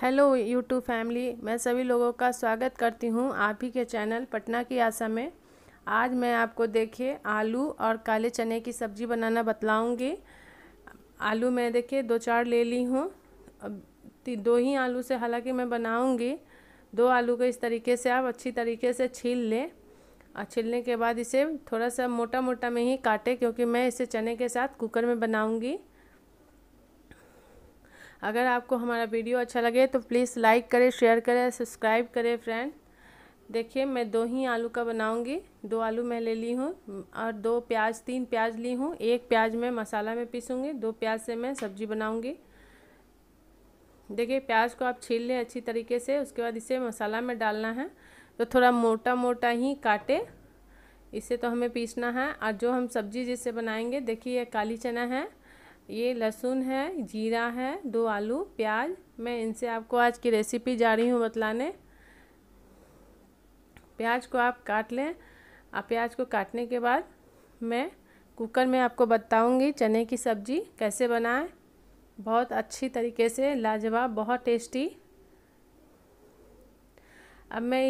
hello YouTube family मैं सभी लोगों का स्वागत करती हूँ आप ही के चैनल पटना की आशा में आज मैं आपको देखिए आलू और काले चने की सब्ज़ी बनाना बतलाऊँगी आलू मैं देखिए दो चार ले ली हूँ दो ही आलू से हालांकि मैं बनाऊँगी दो आलू को इस तरीके से आप अच्छी तरीके से छील लें और छीलने के बाद इसे थोड़ा सा मोटा मोटा में ही काटें क्योंकि मैं इसे चने के साथ कुकर में बनाऊँगी अगर आपको हमारा वीडियो अच्छा लगे तो प्लीज़ लाइक करें शेयर करें सब्सक्राइब करें फ्रेंड देखिए मैं दो ही आलू का बनाऊंगी दो आलू मैं ले ली हूँ और दो प्याज तीन प्याज ली हूँ एक प्याज मैं मसाला में पीसूँगी दो प्याज से मैं सब्जी बनाऊँगी देखिए प्याज को आप छील लें अच्छी तरीके से उसके बाद इसे मसाला में डालना है तो थोड़ा मोटा मोटा ही काटे इसे तो हमें पीसना है और जो हम सब्जी जिससे बनाएंगे देखिए ये काली चना है ये लहसुन है जीरा है दो आलू प्याज मैं इनसे आपको आज की रेसिपी जा रही हूँ बतलाने प्याज को आप काट लें आप प्याज को काटने के बाद मैं कुकर में आपको बताऊंगी चने की सब्ज़ी कैसे बनाएं बहुत अच्छी तरीके से लाजवाब बहुत टेस्टी अब मैं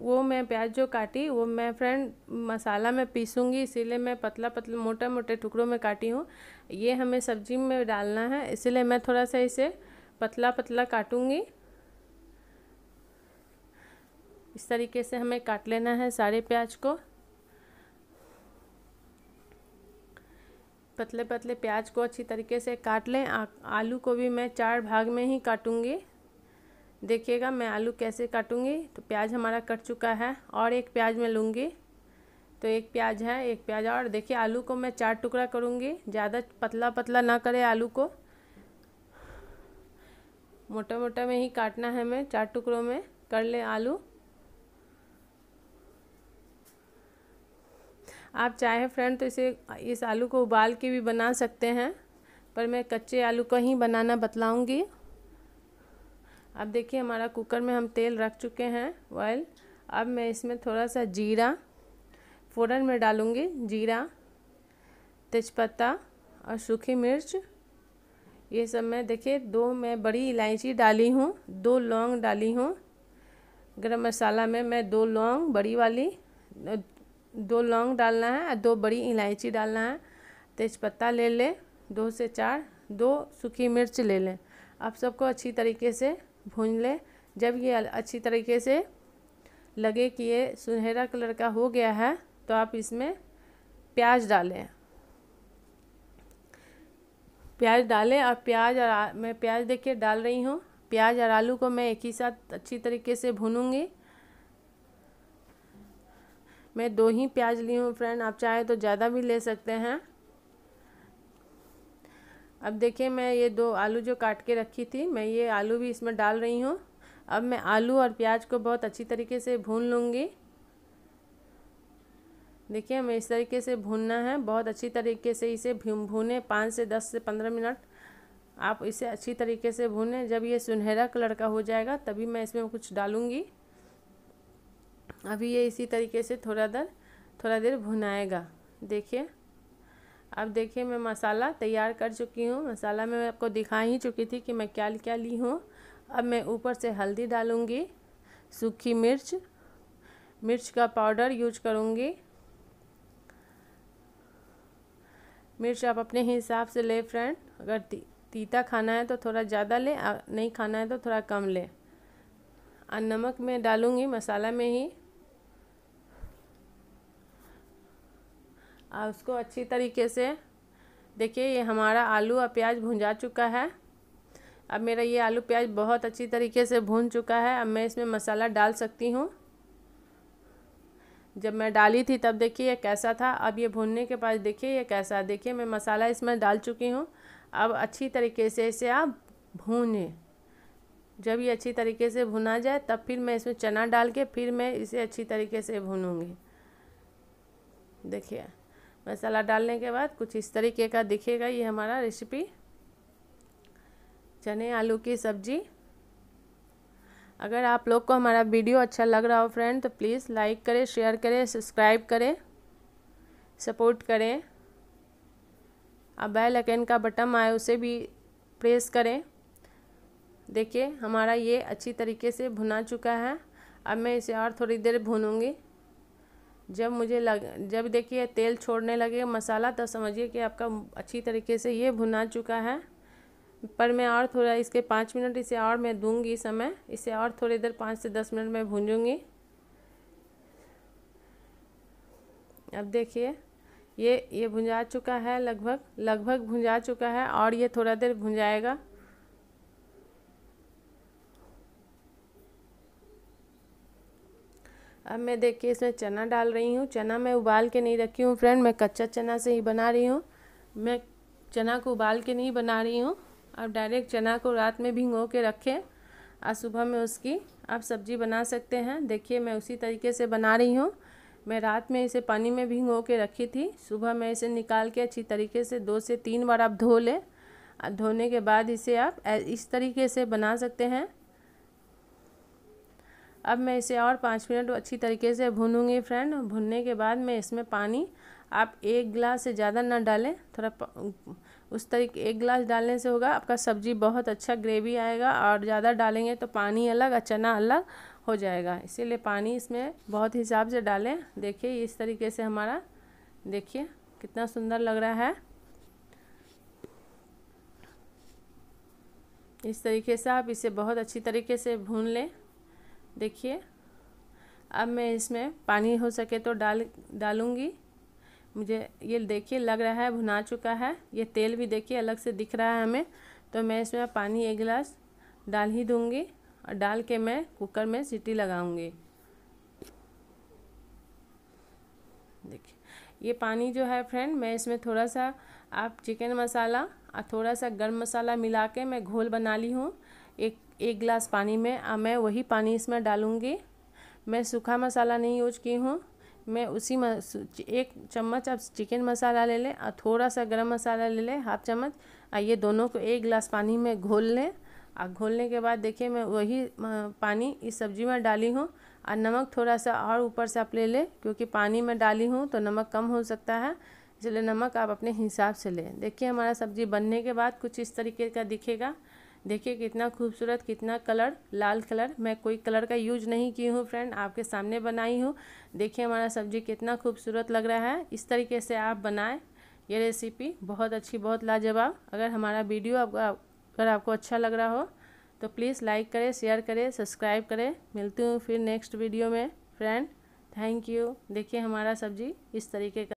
वो मैं प्याज जो काटी वो मैं फ्रेंड मसाला में पीसूंगी इसीलिए मैं पतला पतला मोटा मोटे टुकड़ों में काटी हूँ ये हमें सब्जी में डालना है इसीलिए मैं थोड़ा सा इसे पतला पतला काटूँगी इस तरीके से हमें काट लेना है सारे प्याज को पतले पतले प्याज को अच्छी तरीके से काट लें आ, आलू को भी मैं चार भाग में ही काटूँगी देखिएगा मैं आलू कैसे काटूंगी तो प्याज हमारा कट चुका है और एक प्याज मैं लूँगी तो एक प्याज है एक प्याज और देखिए आलू को मैं चार टुकड़ा करूँगी ज़्यादा पतला पतला ना करें आलू को मोटा मोटा में ही काटना है मैं चार टुकड़ों में कर लें आलू आप चाहे फ्रेंड तो इसे इस आलू को उबाल के भी बना सकते हैं पर मैं कच्चे आलू का ही बनाना बतलाऊँगी अब देखिए हमारा कुकर में हम तेल रख चुके हैं ऑयल अब मैं इसमें थोड़ा सा जीरा फ़ोरन में डालूँगी जीरा तेज़पत्ता और सूखी मिर्च ये सब मैं देखिए दो मैं बड़ी इलायची डाली हूँ दो लौंग डाली हूँ गरम मसाला में मैं दो लौंग बड़ी वाली दो लौंग डालना है और दो बड़ी इलायची डालना है तेज़पत्ता ले लें दो से चार दो सूखी मिर्च ले लें आप सबको अच्छी तरीके से भून लें जब ये अच्छी तरीके से लगे कि ये सुनहरा कलर का हो गया है तो आप इसमें प्याज डालें प्याज डालें और प्याज और मैं प्याज देखिए डाल रही हूँ प्याज और आलू को मैं एक ही साथ अच्छी तरीके से भूनूंगी मैं दो ही प्याज ली हूँ फ्रेंड आप चाहें तो ज़्यादा भी ले सकते हैं अब देखिए मैं ये दो आलू जो काट के रखी थी मैं ये आलू भी इसमें डाल रही हूँ अब मैं आलू और प्याज को बहुत अच्छी तरीके से भून लूँगी देखिए हमें इस तरीके से भूनना है बहुत अच्छी तरीके से इसे भूने पाँच से दस से पंद्रह मिनट आप इसे अच्छी तरीके से भूने जब ये सुनहरा कलर का हो जाएगा तभी मैं इसमें कुछ डालूँगी अभी ये इसी तरीके से थोड़ा देर थोड़ा देर भुनाएगा देखिए अब देखिए मैं मसाला तैयार कर चुकी हूँ मसाला मैं आपको दिखा ही चुकी थी कि मैं क्या क्या ली हूँ अब मैं ऊपर से हल्दी डालूँगी सूखी मिर्च मिर्च का पाउडर यूज करूँगी मिर्च आप अपने ही हिसाब से ले फ्रेंड अगर ती, तीता खाना है तो थोड़ा ज़्यादा ले नहीं खाना है तो थोड़ा कम ले और नमक मैं डालूँगी मसाला में ही और उसको अच्छी तरीके से देखिए ये हमारा आलू और प्याज भुंजा चुका है अब मेरा ये आलू प्याज बहुत अच्छी तरीके से भून चुका है अब मैं इसमें मसाला डाल सकती हूँ जब मैं डाली थी तब देखिए ये कैसा था अब ये भूनने के बाद देखिए ये कैसा देखिए मैं मसाला इसमें डाल चुकी हूँ अब अच्छी तरीके से इसे आप भूनें जब ये अच्छी तरीके से भुना जाए तब फिर मैं इसमें चना डाल के फिर मैं इसे अच्छी तरीके से भूनूँगी देखिए मसाला डालने के बाद कुछ इस तरीके का दिखेगा ये हमारा रेसिपी चने आलू की सब्जी अगर आप लोग को हमारा वीडियो अच्छा लग रहा हो फ्रेंड तो प्लीज़ लाइक करें शेयर करें सब्सक्राइब करें सपोर्ट करें अब बेल आइकन का बटन आए उसे भी प्रेस करें देखिए हमारा ये अच्छी तरीके से भुना चुका है अब मैं इसे और थोड़ी देर भूनूंगी जब मुझे लग जब देखिए तेल छोड़ने लगे मसाला तब तो समझिए कि आपका अच्छी तरीके से ये भुना चुका है पर मैं और थोड़ा इसके पाँच मिनट इसे और मैं दूंगी समय इसे और थोड़ी देर पाँच से दस मिनट में भूंजूंगी अब देखिए ये ये भुंजा चुका है लगभग लगभग भुंजा चुका है और ये थोड़ा देर भुंजाएगा अब मैं देखिए इसमें चना डाल रही हूँ चना मैं उबाल के नहीं रखी हूँ फ्रेंड मैं कच्चा चना से ही बना रही हूँ मैं चना को उबाल के नहीं बना रही हूँ अब डायरेक्ट चना को रात में भिंगो के रखें आज सुबह में उसकी आप सब्जी बना सकते हैं देखिए मैं उसी तरीके से बना रही हूँ मैं रात में इसे पानी में भिंगो के रखी थी सुबह मैं इसे निकाल के अच्छी तरीके से दो से तीन बार आप धो लें धोने के बाद इसे आप इस तरीके से बना सकते हैं अब मैं इसे और पाँच मिनट अच्छी तरीके से भूनूंगी फ्रेंड भूनने के बाद मैं इसमें पानी आप एक गिलास से ज़्यादा ना डालें थोड़ा उस तरीके एक गिलास डालने से होगा आपका सब्ज़ी बहुत अच्छा ग्रेवी आएगा और ज़्यादा डालेंगे तो पानी अलग और चना अलग हो जाएगा इसीलिए पानी इसमें बहुत हिसाब से डालें देखिए इस तरीके से हमारा देखिए कितना सुंदर लग रहा है इस तरीके से आप इसे बहुत अच्छी तरीके से भून लें देखिए अब मैं इसमें पानी हो सके तो डाल डालूँगी मुझे ये देखिए लग रहा है भुना चुका है ये तेल भी देखिए अलग से दिख रहा है हमें तो मैं इसमें पानी एक गिलास डाल ही दूँगी और डाल के मैं कुकर में सीटी लगाऊँगी देखिए ये पानी जो है फ्रेंड मैं इसमें थोड़ा सा आप चिकन मसाला और थोड़ा सा गर्म मसाला मिला के मैं घोल बना ली हूँ एक एक गिलास पानी में मैं वही पानी इसमें डालूँगी मैं सूखा मसाला नहीं यूज की हूँ मैं उसी मस एक चम्मच आप चिकन मसाला ले लें और थोड़ा सा गरम मसाला ले लें हाफ चम्मच और ये दोनों को एक गिलास पानी में घोल लें और घोलने के बाद देखिए मैं वही पानी इस सब्ज़ी में डाली हूँ और नमक थोड़ा सा और ऊपर से आप ले लें क्योंकि पानी में डाली हूँ तो नमक कम हो सकता है इसलिए नमक आप अपने हिसाब से लें देखिए हमारा सब्ज़ी बनने के बाद कुछ इस तरीके का दिखेगा देखिए कितना खूबसूरत कितना कलर लाल कलर मैं कोई कलर का यूज नहीं की हूँ फ्रेंड आपके सामने बनाई हूँ देखिए हमारा सब्जी कितना खूबसूरत लग रहा है इस तरीके से आप बनाएं ये रेसिपी बहुत अच्छी बहुत लाजवाब अगर हमारा वीडियो आपका अगर आपको अच्छा लग रहा हो तो प्लीज़ लाइक करें शेयर करें सब्सक्राइब करें मिलती हूँ फिर नेक्स्ट वीडियो में फ्रेंड थैंक यू देखिए हमारा सब्जी इस तरीके का